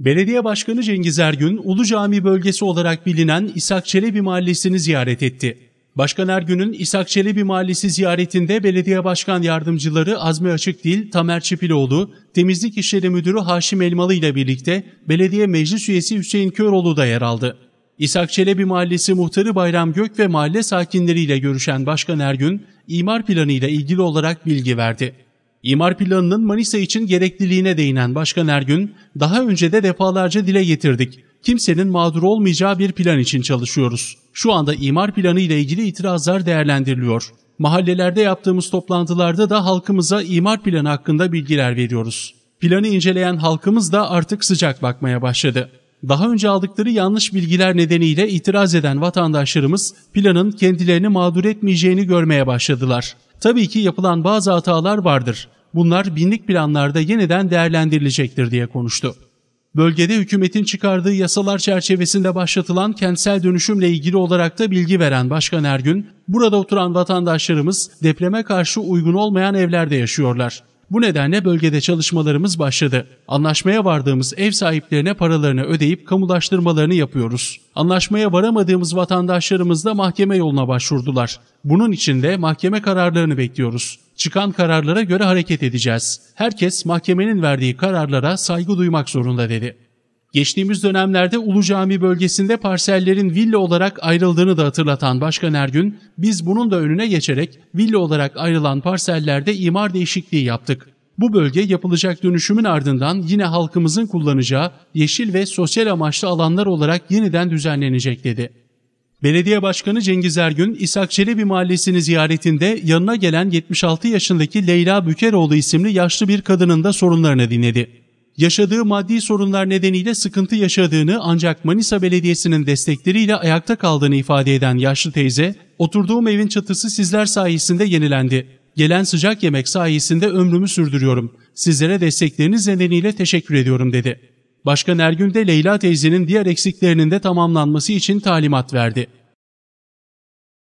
Belediye Başkanı Cengiz Ergün, Ulu Cami bölgesi olarak bilinen İshak Çelebi Mahallesi'ni ziyaret etti. Başkan Ergün'ün İshak Çelebi Mahallesi ziyaretinde Belediye Başkan Yardımcıları Azmi Açıkdil, Tamer Çipiloğlu, Temizlik İşleri Müdürü Haşim Elmalı ile birlikte Belediye Meclis Üyesi Hüseyin Köroğlu da yer aldı. İshak Çelebi Mahallesi Muhtarı Bayram Gök ve mahalle sakinleriyle görüşen Başkan Ergün, imar planıyla ilgili olarak bilgi verdi. İmar planının Manisa için gerekliliğine değinen Başkan Ergün, daha önce de defalarca dile getirdik. Kimsenin mağdur olmayacağı bir plan için çalışıyoruz. Şu anda imar planı ile ilgili itirazlar değerlendiriliyor. Mahallelerde yaptığımız toplantılarda da halkımıza imar planı hakkında bilgiler veriyoruz. Planı inceleyen halkımız da artık sıcak bakmaya başladı. Daha önce aldıkları yanlış bilgiler nedeniyle itiraz eden vatandaşlarımız planın kendilerini mağdur etmeyeceğini görmeye başladılar. Tabii ki yapılan bazı hatalar vardır bunlar binlik planlarda yeniden değerlendirilecektir diye konuştu. Bölgede hükümetin çıkardığı yasalar çerçevesinde başlatılan kentsel dönüşümle ilgili olarak da bilgi veren Başkan Ergün, burada oturan vatandaşlarımız depreme karşı uygun olmayan evlerde yaşıyorlar. Bu nedenle bölgede çalışmalarımız başladı. Anlaşmaya vardığımız ev sahiplerine paralarını ödeyip kamulaştırmalarını yapıyoruz. Anlaşmaya varamadığımız vatandaşlarımız da mahkeme yoluna başvurdular. Bunun için de mahkeme kararlarını bekliyoruz. Çıkan kararlara göre hareket edeceğiz. Herkes mahkemenin verdiği kararlara saygı duymak zorunda dedi. Geçtiğimiz dönemlerde Ulu Cami bölgesinde parsellerin villa olarak ayrıldığını da hatırlatan Başkan Ergün, biz bunun da önüne geçerek villa olarak ayrılan parsellerde imar değişikliği yaptık. Bu bölge yapılacak dönüşümün ardından yine halkımızın kullanacağı yeşil ve sosyal amaçlı alanlar olarak yeniden düzenlenecek dedi. Belediye Başkanı Cengiz Ergün, İshak Çelebi Mahallesi'ni ziyaretinde yanına gelen 76 yaşındaki Leyla Bükeroğlu isimli yaşlı bir kadının da sorunlarını dinledi yaşadığı maddi sorunlar nedeniyle sıkıntı yaşadığını ancak Manisa Belediyesi'nin destekleriyle ayakta kaldığını ifade eden yaşlı teyze, oturduğum evin çatısı sizler sayesinde yenilendi. Gelen sıcak yemek sayesinde ömrümü sürdürüyorum. Sizlere destekleriniz nedeniyle teşekkür ediyorum dedi. Başkan Ergün de Leyla teyzenin diğer eksiklerinin de tamamlanması için talimat verdi.